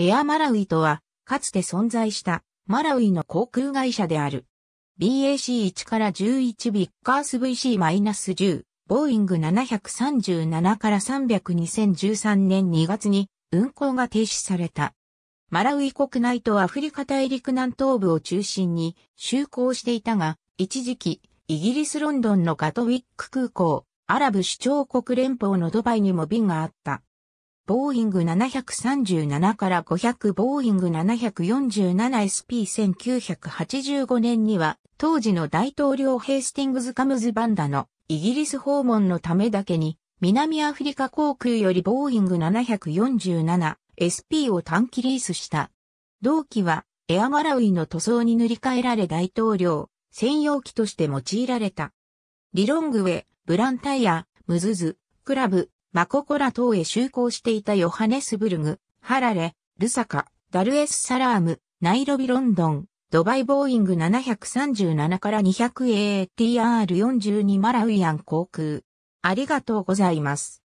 エアマラウイとは、かつて存在したマラウイの航空会社である。BAC1 から11ビッカース VC-10、ボーイング737から3002013年2月に運航が停止された。マラウイ国内とアフリカ大陸南東部を中心に就航していたが、一時期、イギリスロンドンのガトウィック空港、アラブ首長国連邦のドバイにも便があった。ボーイング737から500ボーイング 747SP1985 年には当時の大統領ヘイスティングズ・カムズ・バンダのイギリス訪問のためだけに南アフリカ航空よりボーイング 747SP を短期リースした。同機はエアマラウイの塗装に塗り替えられ大統領専用機として用いられた。リロングウェ、ブランタイヤ、ムズズ、クラブ、マココラ島へ就航していたヨハネスブルグ、ハラレ、ルサカ、ダルエスサラーム、ナイロビロンドン、ドバイボーイング737から 200ATR42 マラウイアン航空。ありがとうございます。